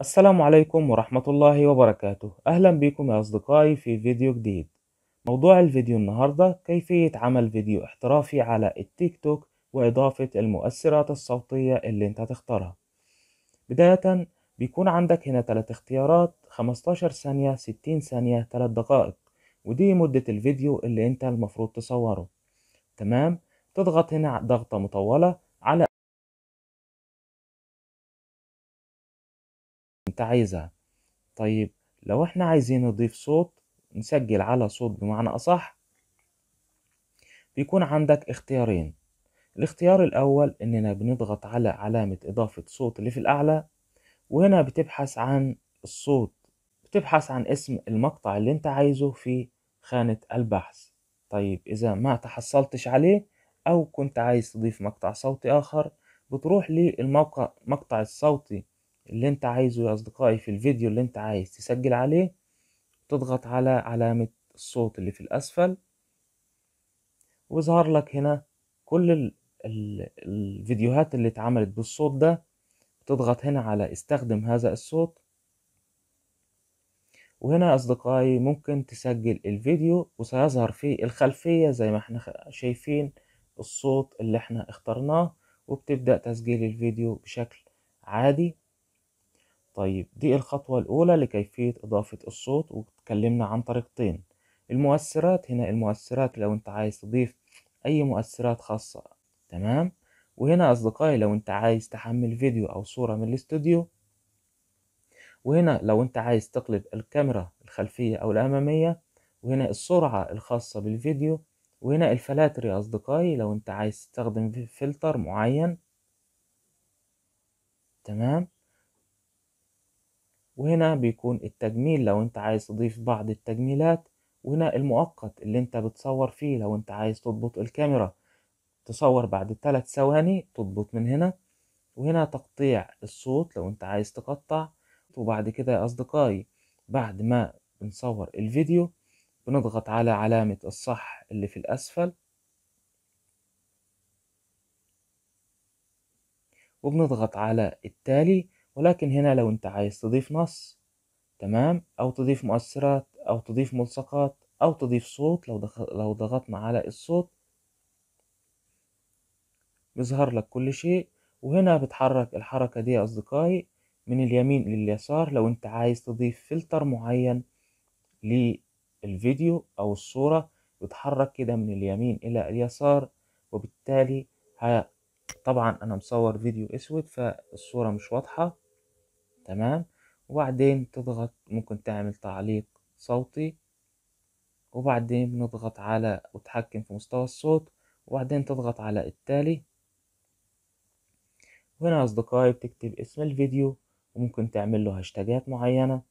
السلام عليكم ورحمة الله وبركاته أهلا بكم يا أصدقائي في فيديو جديد موضوع الفيديو النهاردة كيفية عمل فيديو احترافي على التيك توك وإضافة المؤثرات الصوتية اللي انت هتختارها بداية بيكون عندك هنا ثلاث اختيارات 15 ثانية 60 ثانية 3 دقائق ودي مدة الفيديو اللي انت المفروض تصوره تمام تضغط هنا ضغطة مطولة على انت عايزها طيب لو احنا عايزين نضيف صوت نسجل على صوت بمعنى اصح بيكون عندك اختيارين الاختيار الاول اننا بنضغط على علامة اضافة صوت اللي في الاعلى وهنا بتبحث عن الصوت بتبحث عن اسم المقطع اللي انت عايزه في خانة البحث طيب اذا ما تحصلتش عليه او كنت عايز تضيف مقطع صوتي اخر بتروح للموقع مقطع الصوتي اللي انت عايزه يا اصدقائي في الفيديو اللي انت عايز تسجل عليه تضغط على علامة الصوت اللي في الاسفل ويظهر لك هنا كل ال ال الفيديوهات اللي اتعملت بالصوت ده تضغط هنا على استخدم هذا الصوت وهنا أصدقائي ممكن تسجل الفيديو وسيظهر في الخلفية زي ما احنا شايفين الصوت اللي احنا اخترناه وبتبدأ تسجيل الفيديو بشكل عادي طيب دي الخطوة الأولى لكيفية إضافة الصوت وتكلمنا عن طريقتين المؤثرات هنا المؤثرات لو أنت عايز تضيف أي مؤثرات خاصة تمام وهنا أصدقائي لو أنت عايز تحمل فيديو أو صورة من الاستوديو وهنا لو أنت عايز تقلب الكاميرا الخلفية أو الأمامية وهنا السرعة الخاصة بالفيديو وهنا الفلاتر يا أصدقائي لو أنت عايز تستخدم فلتر معين تمام وهنا بيكون التجميل لو انت عايز تضيف بعض التجميلات وهنا المؤقت اللي انت بتصور فيه لو انت عايز تضبط الكاميرا تصور بعد ثلاث ثواني تضبط من هنا وهنا تقطيع الصوت لو انت عايز تقطع وبعد كده يا اصدقائي بعد ما بنصور الفيديو بنضغط على علامة الصح اللي في الاسفل وبنضغط على التالي ولكن هنا لو انت عايز تضيف نص تمام او تضيف مؤثرات او تضيف ملصقات او تضيف صوت لو, دخل لو ضغطنا على الصوت بيظهر لك كل شيء وهنا بتحرك الحركة دي يا أصدقائي من اليمين لليسار لو أنت عايز تضيف فلتر معين للفيديو أو الصورة بتحرك كده من اليمين إلى اليسار وبالتالي ها طبعا أنا مصور فيديو أسود فالصورة مش واضحة تمام وبعدين تضغط ممكن تعمل تعليق صوتي وبعدين بنضغط على وتحكم في مستوى الصوت وبعدين تضغط على التالي وهنا أصدقائي بتكتب اسم الفيديو وممكن تعمل له هاشتاجات معينة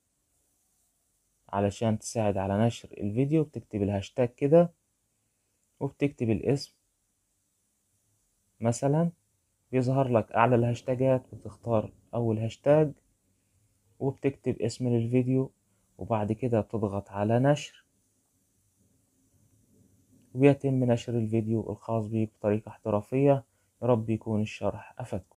علشان تساعد على نشر الفيديو بتكتب الهاشتاج كده وبتكتب الاسم مثلا بيظهر لك أعلى الهاشتاجات بتختار أول هاشتاج وبتكتب اسم للفيديو وبعد كده بتضغط على نشر وبيتم نشر الفيديو الخاص بيك بطريقة احترافية يارب يكون الشرح أفدكم